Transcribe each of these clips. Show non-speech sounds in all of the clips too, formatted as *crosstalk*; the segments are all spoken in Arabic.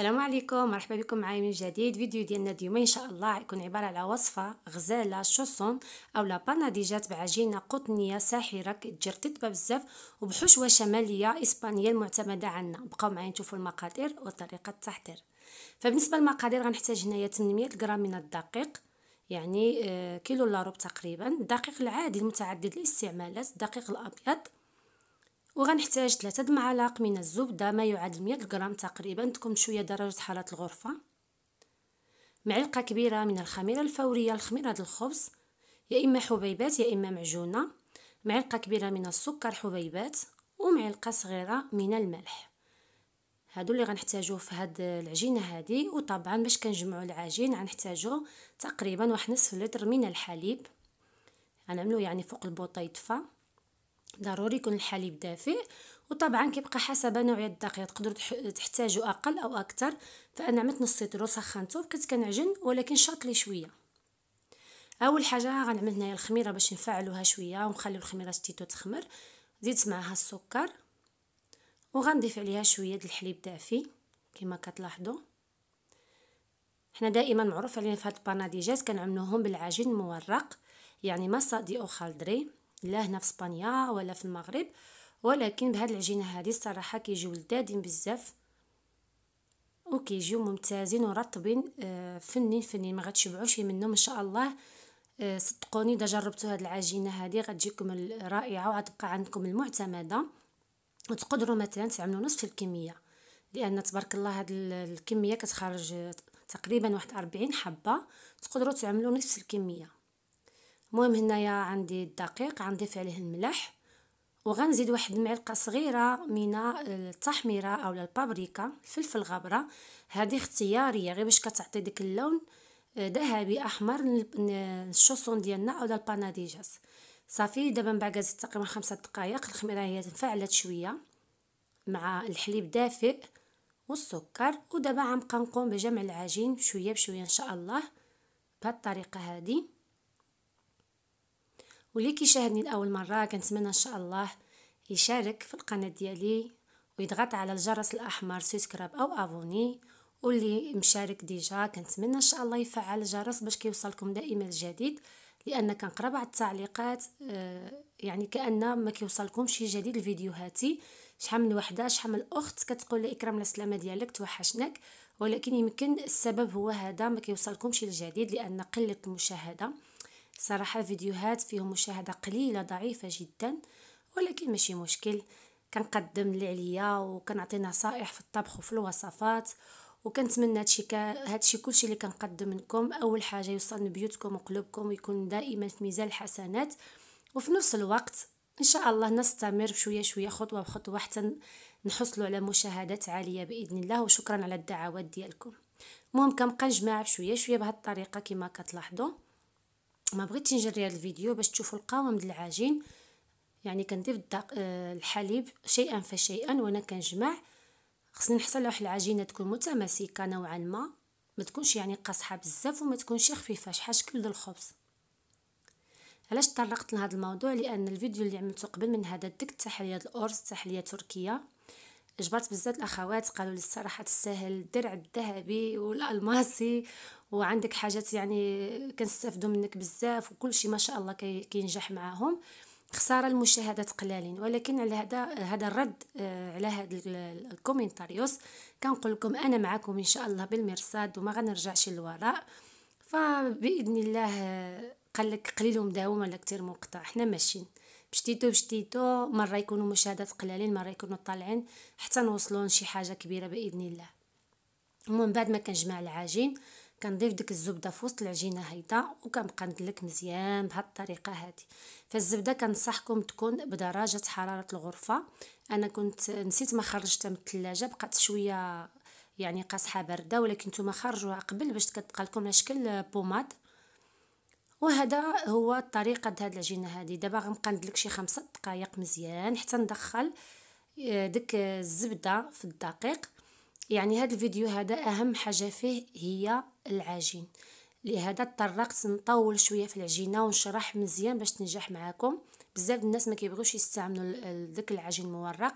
السلام عليكم مرحبا بكم معايا من جديد فيديو ديالنا اليوم ان شاء الله يكون عباره على وصفه غزاله شوسون اولا باناديجات بعجينه قطنيه ساحره كتجر تطبى بزاف وبحشوه شماليه اسبانيه المعتمده عندنا بقاو معايا نشوفوا المقادير وطريقه التحضير فبالنسبه للمقادير غنحتاج هنايا 800 غرام من الدقيق يعني آه، كيلو الا ربع تقريبا الدقيق العادي المتعدد الاستعمالات الدقيق الابيض وغنحتاج 3 المعالق من الزبده ما يعادل 100 غرام تقريبا تكون شويه درجه حراره الغرفه معلقه كبيره من الخميره الفوريه الخميره ديال الخبز يا اما حبيبات يا اما معجونه معلقه كبيره من السكر حبيبات ومعلقه صغيره من الملح هادو اللي غنحتاجو في هاد العجينه هادي وطبعا باش كنجمعو العجين غنحتاجو تقريبا واحد نصف لتر من الحليب غنعملو يعني فوق البوطه يطفى ضروري يكون الحليب دافئ وطبعا كيبقى حسب نوعيه الدقيق تقدروا تحتاجوا اقل او اكثر فانا عملت نص لتر وسخنته كنت كنعجن ولكن شاطلي شويه اول حاجه غنعمل هنايا الخميره باش نفعلوها شويه ونخليو الخميره شتيتو تخمر زدت معها السكر وغنضيف عليها شويه د الحليب دافي كما كتلاحظوا حنا دائما معروف علينا في هاد البناديجات كنعملوهم بالعجين المورق يعني صادي او خالدري لا هنا في اسبانيا ولا في المغرب ولكن بهاد العجينه هادي الصراحه كيجيو لذادين بزاف وكيجيو ممتازين ورطبين آه فنين فنين ما غتشبعوش منهم ان شاء الله آه، صدقوني اذا جربتوا هاد العجينه هادي غتجيكم رائعه وغتبقى عندكم المعتمده وتقدروا مثلا تعملوا نصف الكميه لان تبارك الله هاد الكميه كتخرج تقريبا واحد 40 حبه تقدروا تعملوا نصف الكميه المهم هنايا عندي الدقيق غنضيف عليه الملح وغنزيد واحد المعلقه صغيره من التحميره اولا البابريكا الفلفل غبره هذه اختياريه غير باش كتعطي ديك اللون آه، ذهبي احمر الشوسون ديالنا اولا الباناديجاس صافي دابا من مبعكازت تقريبا خمسة دقائق الخميره هي تنفعلت شويه مع الحليب دافئ والسكر ودابا غنبقى نقوم بجمع العجين شويه بشويه ان شاء الله بهاد الطريقه هذه واللي كيشاهدني لاول مره كنتمنى ان شاء الله يشارك في القناه ديالي ويضغط على الجرس الاحمر سبسكرايب او ابوني واللي مشارك ديجا كنتمنى ان شاء الله يفعل الجرس باش كيوصلكم دائما الجديد لان كنقرا بعض التعليقات آه، يعني كان ما كيوصلكمش شي جديد لفيديوهاتي شحال من وحده شحال من اخت كتقول لي اكرام السلامه ديالك توحشناك ولكن يمكن السبب هو هذا ما كيوصلكمش الجديد لان قله المشاهده صراحة الفيديوهات فيهم مشاهدة قليلة ضعيفة جدا ولكن ماشي مشكل كنقدم اللي عليا وكنعطي نصائح في الطبخ وفي الوصفات وكنتمنى هادشي كا هادشي كلشي اللي كنقدم لكم اول حاجه يوصل لبيوتكم وقلوبكم ويكون دائما في ميزان الحسنات وفي نفس الوقت ان شاء الله نستمر شويه شويه خطوه بخطوه حتى نحصلوا على مشاهدات عاليه باذن الله وشكرا على الدعوات ديالكم المهم كنبقى نجمع بشويه شويه بهاد الطريقه كما كتلاحظوا ما بغيتش نجري هذا الفيديو باش تشوفوا القوام ديال العجين يعني كنضيف آه، الحليب شيئا فشيئا وانا كنجمع خصني نحصل على واحد العجينه تكون متماسكه نوعا ما ما تكونش يعني قاصحه بزاف وما تكونش خفيفه شحال شكل ديال الخبز علاش تطرقت لهذا الموضوع لان الفيديو اللي عملته قبل من هذا ديك التحليه الارز تحليه تركيه جبرت بزاف الاخوات قالوا لي الصراحه تستاهل الدرع الذهبي والالماسي وعندك حاجات يعني كنستافدوا منك بزاف وكل شيء ما شاء الله كينجح معاهم خساره المشاهدات قلالين ولكن على هذا هذا الرد آه، على هذا الكومنتاريوس كنقول لكم انا معكم ان شاء الله بالمرصاد وما غنرجعش للوراء فباذن الله آه، قال لك قليل مداوم ولا كثير مقطع حنا ماشيين بشتيتو بشتيتو مره يكونوا مشاهدات قلالين مره يكونوا طالعين حتى نوصلوا لشي حاجه كبيره باذن الله ومن بعد ما كنجمع العجين كنضيف ديك الزبده في وسط العجينه هيدا وكنبقى ندلك مزيان بهاد الطريقه هادي فالزبده كنصحكم تكون بدرجه حراره الغرفه انا كنت نسيت ما خرجتها من الثلاجه بقات شويه يعني قاصحه بارده ولكن نتوما خرجوها قبل باش كتبقى لكم على شكل بوماد وهذا هو طريقه هاد العجينه هادي دابا غنبقى ندلك شي خمسة دقائق مزيان حتى ندخل آه، ديك الزبده في الدقيق يعني هاد الفيديو هذا اهم حاجه فيه هي العجين لهذا اضطرقت نطول شويه في العجينه ونشرح مزيان باش تنجح معاكم بزاف الناس ما كيبغيوش يستعملوا داك العجين المورق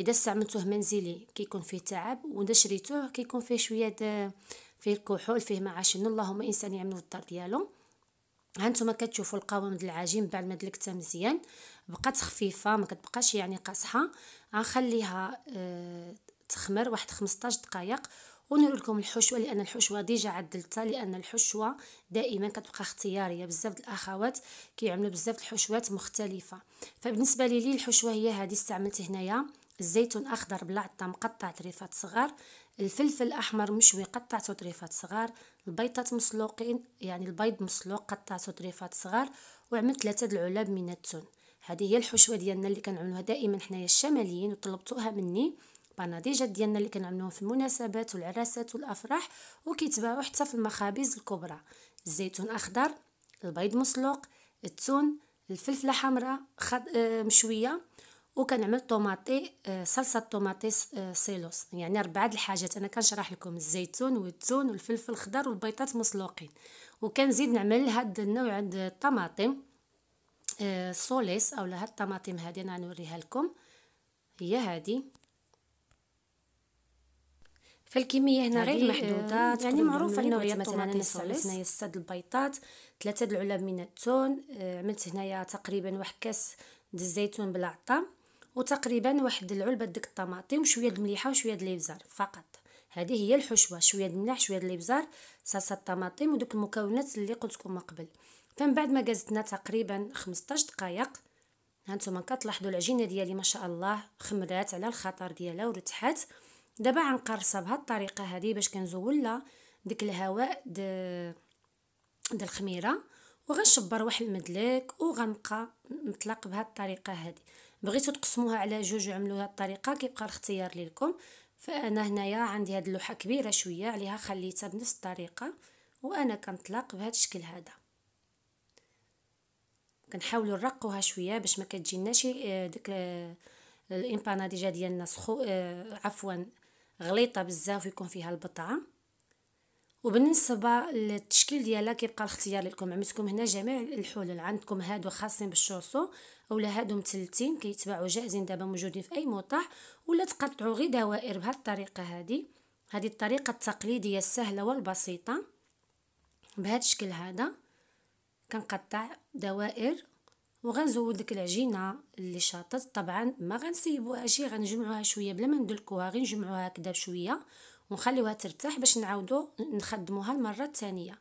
اذا استعملتوه منزلي كيكون فيه تعب واذا شريتوه كيكون فيه شويه آه، فيه الكحول فيه ما عارف اللهم انسان يعمل الدار ديالو هانتوما كتشوفوا القوام ديال العجين بعد ما دلكتها مزيان بقات خفيفه ما كتبقاش يعني قاصحه غنخليها أه تخمر واحد 15 دقائق ونقول لكم الحشوه لان الحشوه ديجا عدلتها لان الحشوه دائما كتبقى اختياريه بزاف د الاخوات كيعملوا بزاف الحشوات مختلفه فبالنسبه لي, لي الحشوه هي هذه استعملت هنايا الزيتون اخضر بلا عطه مقطع تريفات صغار الفلفل الاحمر مشوي قطعته طريفات صغار البيضات مسلوقين يعني البيض مسلوق قطعته طريفات صغار وعملت ثلاثه العلب من التون هذه هي الحشوه ديالنا اللي كنعملوها دائما حنايا الشماليين وطلبتوها مني بناديجة ديالنا اللي كنعملوهم في المناسبات والعراسات والافراح وكيتباعوا حتى في المخابز الكبرى الزيتون اخضر البيض مسلوق التون الفلفله حمراء خد... آه، مشويه وكنعمل طوماطي آه، صلصه طوماطي سيلوس آه، يعني اربعه د الحاجات انا كنشرح لكم الزيتون والتون والفلفل الخضر والبيضات مسلوقين وكنزيد نعمل هاد النوع عند الطماطم سوليس آه، اولا هاد الطماطم هادي انا غنوريها لكم هي هادي فالكميه هنا غير محدوده يعني معروفه النوعيه مثلا انا سوليس هنايا ست البيضات ثلاثه د العلب من التون عملت هنايا تقريبا واحد كاس د الزيتون بلا عطام وتقريبا واحد العلبه ديك الطماطم وشويه د المليحه وشويه د الابزار فقط هذه هي الحشوه شويه د الملح شويه د الابزار صلصه الطماطم ودوك المكونات اللي قلت لكم من قبل فمن بعد ما قازتنا تقريبا 15 دقائق هانتوما كتلاحظوا العجينه ديالي ما شاء الله خمرات على الخطر ديالها ورتحات دابا غنقرصها بهاد الطريقه هذه باش كنزول لها ديك الهواء د د الخميره وغنشبر واحد المدلك وغنبقى نطلق بهاد الطريقه هذه بغيتو تقسموها على جوج وعملوها هذه الطريقه كيبقى الاختيار لكم فانا هنايا عندي هاد اللوحه كبيره شويه عليها خليتها بنفس الطريقه وانا كنطلق بهذا الشكل هذا كنحاولوا نرقوها شويه باش ما كتجيناش آه، ديك آه، الامباناديجا ديالنا سخو آه، عفوا غليطه بزاف ويكون فيها البطعه وبالنسبه للتشكيل ديالها كيبقى الاختيار لكم عملتكم هنا جميع الحلول عندكم هادو خاصين بالشوصو اولا هادو متلتين كيتباعوا جاهزين دابا موجودين في اي مطاح ولا تقطعوا غير دوائر بهاد الطريقه هادي هذه الطريقه التقليديه السهله والبسيطه بهذا الشكل هذا كنقطع دوائر وغنزود ديك العجينه اللي شاطت طبعا ما غنسيبوها شي غنجمعوها شويه بلا ما ندلكوها غير نجمعوها هكذا بشويه ونخليوها ترتاح باش نعاودو نخدموها المره الثانيه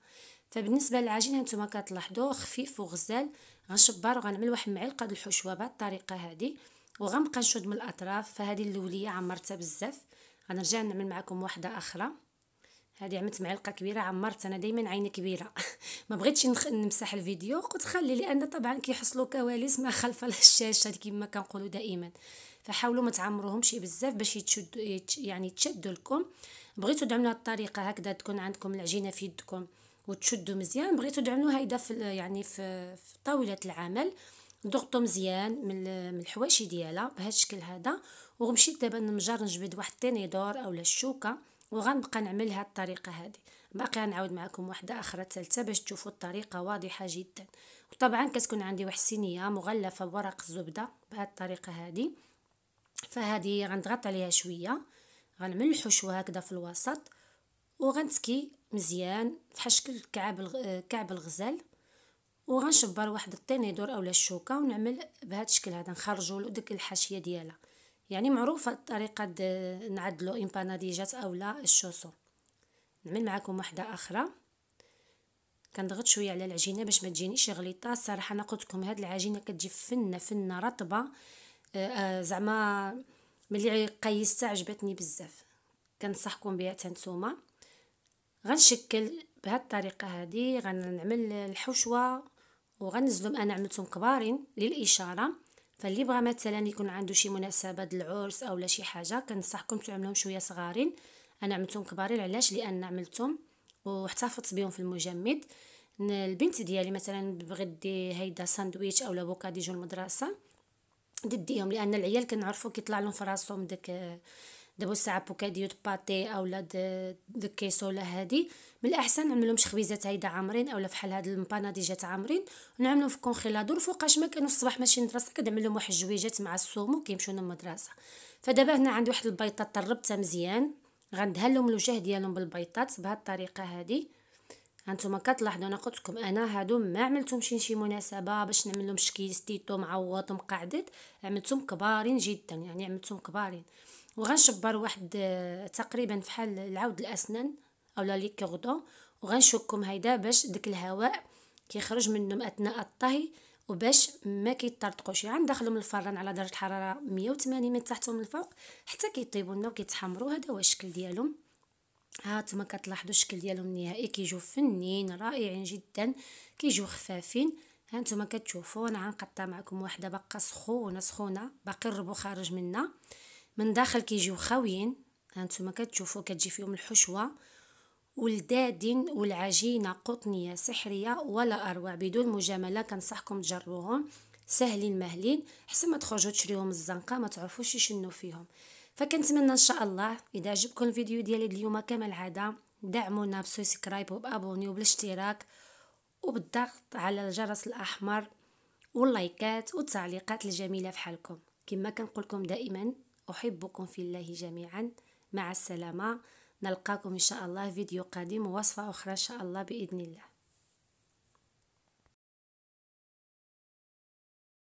فبالنسبه للعجين هانتوما كتلاحظوا خفيف وغزال غنشبر وغنعمل واحد معلقه د الحشوه بهاد الطريقه هذه وغنبقى نشد من الاطراف فهذه الاوليه عمرتها بزاف غنرجع نعمل معكم واحده اخرى هذه عملت معلقه كبيره عمرت انا دائما عيني كبيره *laughs* ما بغيتش نمسح الفيديو قلت خلي لان طبعا كيحصلوا كواليس ما خلف الشاشه كما كنقولوا دائما فحاولوا ما تعمروهمش بزاف باش يعني يتشدوا يعني تشدوا لكم بغيتوا دعملوا الطريقه هكذا تكون عندكم العجينه في يدكم وتشدوا مزيان بغيتوا دعملوها هيدا في يعني في, في طاوله العمل ضغطوا مزيان من الحواشي ديالها بهذا الشكل هذا وغمشيت دابا للمجر نجبد واحد الطينيدور اولا الشوكه وغنبقى نعمل هاد الطريقه هذه باقي غنعاود معكم واحده اخرى ثالثه باش تشوفوا الطريقه واضحه جدا وطبعا كتكون عندي واحد الصينيه مغلفه بورق الزبده بهاد الطريقه هذه فهذه غنضغط عليها شويه غنملحو شويه هكذا في الوسط وغنسكي مزيان فحال شكل كعب كعب الغزال وغنشبر واحد الطينيدور اولا الشوكه ونعمل بهذا الشكل هذا نخرجوا ديك الحاشيه ديالها يعني معروفة طريقة نعدلو إمباناديجات أولا الشوسو نعمل معكم واحدة أخرى كنضغط شويه على العجينه باش ما تجينيش غليطه الصراحه انا قلت لكم هاد العجينه كتجي فنه فنه رطبه آه، آه، زعما ملي قيستها عجبتني بزاف كنصحكم بها حتى نتوما غنشكل بهاد الطريقه هادي غنعمل الحشوه وغنزلهم انا عملتهم كبارين للاشاره فاللي بغى مثلا يكون عنده شي مناسبه د العرس اولا شي حاجه كنصحكم تعملوهم شويه صغارين انا عملتهم كبارين علاش لان عملتهم واحتفظت بهم في المجمد البنت ديالي مثلا بغيت دي هيدا ساندويتش اولا بوكاديجو المدرسه دديهم لان العيال كنعرفو كيطلع لهم في راسهم داك دابا الساعه بوكا ديال باتي اولا د كيسو ولا هادي من الاحسن نعملهمش خبيزات هايدا عامرين اولا فحال هاد الباناديجات عامرين ونعملهم في كونخيلادور فوقاش ما كانوا الصباح ماشي للمدرسه كنعمل لهم واحد الجويجات مع السومو كيمشيو للمدرسه فدابا هنا عندي واحد البيضات طربتها مزيان غندهن لهم الوجه ديالهم بالبيضات بهاد الطريقه هادي هانتوما كتلاحظوا انا قلت لكم انا هادو ما عملتهمش شي مناسبه باش نعمل لهم معوط مقعدد عملتهم كبارين جدا يعني عملتهم كبارين وغنشبر واحد آه، تقريبا فحال العود الاسنان اولا لا وغنشكم هيدا باش داك الهواء كيخرج منهم اثناء الطهي وباش ما كيطرطقوش ندخلهم يعني الفران على درجه الحراره 180 من تحت ومن الفوق حتى كيطيبوا لنا وكيتحمروا هذا هو الشكل ديالهم ها نتوما كتلاحظوا الشكل ديالهم النهائي كيجيو فنين رائعين جدا كيجيو خفافين ها نتوما كتشوفوا انا غنقطع معكم واحده باقا سخونه سخونه باقي الربو خارج منها من داخل كيجيو خاويين هانتوما كتشوفوا كتجي فيهم الحشوه ولداد والعجينه قطنيه سحريه ولا اروع بدون مجامله كنصحكم تجربوهم ساهلين مهلين حسن ما تخرجوا تشريوهم الزنقه ما تعرفوش يشنو فيهم فكنتمنى ان شاء الله اذا عجبكم الفيديو ديالي اليوم كما العاده دعمونا بسبسكرايب وبابوني وبالاشتراك وبالضغط على الجرس الاحمر واللايكات والتعليقات الجميله في حالكم كما كنقول لكم دائما أحبكم في الله جميعا مع السلامة نلقاكم إن شاء الله فيديو قادم ووصفة أخرى إن شاء الله بإذن الله